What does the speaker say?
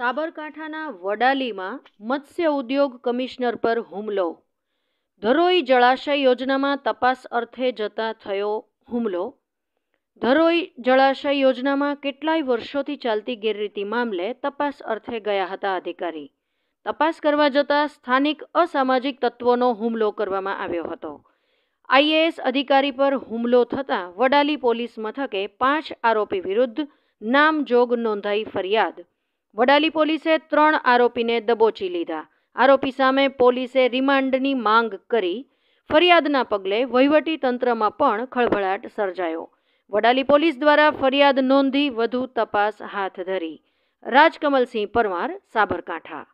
સાબરકાંઠાના વડાલીમાં મત્સ્ય ઉદ્યોગ કમિશનર પર હુમલો ધરોઈ જળાશય યોજનામાં તપાસ અર્થે જતા થયો હુમલો ધરોઈ જળાશય યોજનામાં કેટલાય વર્ષોથી ચાલતી ગેરરીતિ મામલે તપાસ અર્થે ગયા હતા અધિકારી તપાસ કરવા જતાં સ્થાનિક અસામાજિક તત્વોનો હુમલો કરવામાં આવ્યો હતો આઈએએસ અધિકારી પર હુમલો થતાં વડાલી પોલીસ મથકે પાંચ આરોપી વિરુદ્ધ નામજોગ નોંધાઈ ફરિયાદ વડાલી પોલીસે ત્રણ આરોપીને દબોચી લીધા આરોપી સામે પોલીસે રિમાન્ડની માંગ કરી ફરિયાદના પગલે વહીવટી તંત્રમાં પણ ખળભળાટ સર્જાયો વડાલી પોલીસ દ્વારા ફરિયાદ નોંધી વધુ તપાસ હાથ ધરી રાજકમલસિંહ પરમાર સાબરકાંઠા